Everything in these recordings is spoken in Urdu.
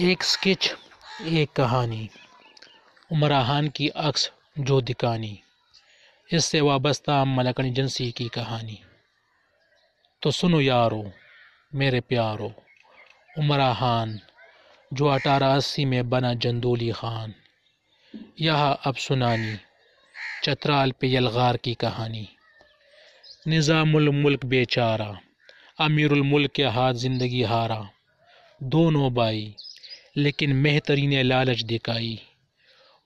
ایک سکچ ایک کہانی عمرہ کی اکس جو دکانی اس سے وابستہ ملکن جنسی کی کہانی تو سنو یارو میرے پیارو عمرہ جو اٹھارہ اسی میں بنا جندولی خان یہاں اب سنانی چترال پہ یلغار کی کہانی نظام الملک بیچارہ امیر الملک کے ہاتھ زندگی ہارا دونوں بائی لیکن مہترین لالچ دکھائی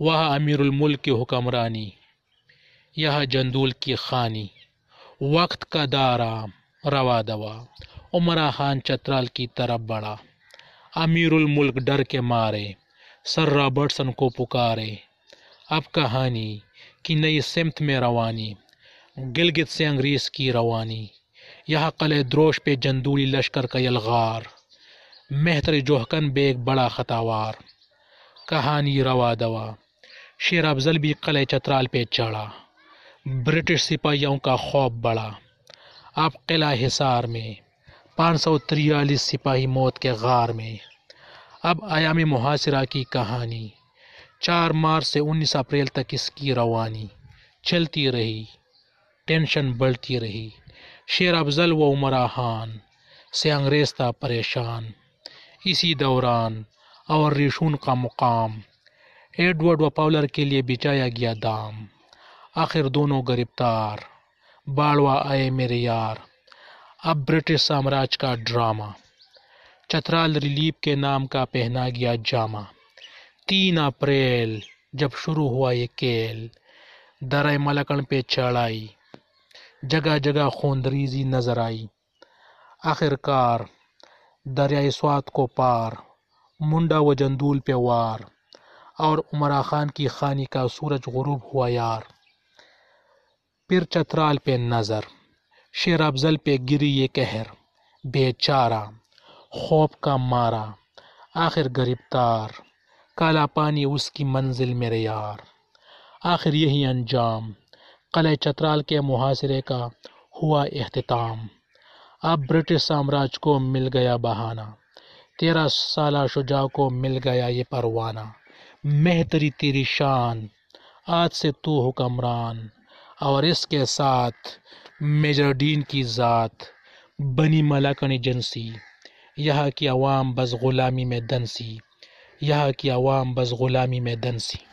وہاں امیر الملک کی حکمرانی یہاں جندول کی خانی وقت کا دارام روا دوا عمرہ خان چترال کی طرف بڑھا امیر الملک ڈر کے مارے سر رابرٹسن کو پکارے اب کہانی کی نئی سمت میں روانی گلگت سے انگریز کی روانی یہاں قلعہ دروش پہ جندولی لشکر کا یلغار مہتر جوہکن بیگ بڑا خطاوار کہانی روا دوا شیر افضل بھی قلعہ چترال پہ چڑھا برٹش سپاہیوں کا خوف بڑھا آپ قلعہ حصار میں پانچ سو تریالیس سپاہی موت کے غار میں اب ایام محاصرہ کی کہانی چار مارچ سے انیس اپریل تک اس کی روانی چلتی رہی ٹینشن بڑھتی رہی شیر افضل و عمرہ خان سے انگریز تھا پریشان اسی دوران اور ریشون کا مقام ایڈورڈ و پاولر کے لیے بچایا گیا دام آخر دونوں گرفتار باڑوا آئے میرے یار اب برٹش سامراج کا ڈرامہ چترال ریلیپ کے نام کا پہنا گیا جامہ تین اپریل جب شروع ہوا یہ کیل درائے ملکن پہ چڑھائی جگہ جگہ خوندریزی نظر آئی آخر کار دریائے سوات کو پار منڈا و جندول پہ وار اور عمرا خان کی خانی کا سورج غروب ہوا یار پھر چترال پہ نظر شیر افضل پہ گری یہ کہر بے چارہ خوف کا مارا آخر گرفتار کالا پانی اس کی منزل میرے یار آخر یہی انجام قلعہ چترال کے محاصرے کا ہوا اختتام اب برٹش سامراج کو مل گیا بہانہ تیرہ سالہ شجا کو مل گیا یہ پروانہ مہتری تیری شان آج سے تو حکمران اور اس کے ساتھ میجر ڈین کی ذات بنی ملکن جنسی یہاں کی عوام بس غلامی میں دنسی یہاں کی عوام بس غلامی میں دنسی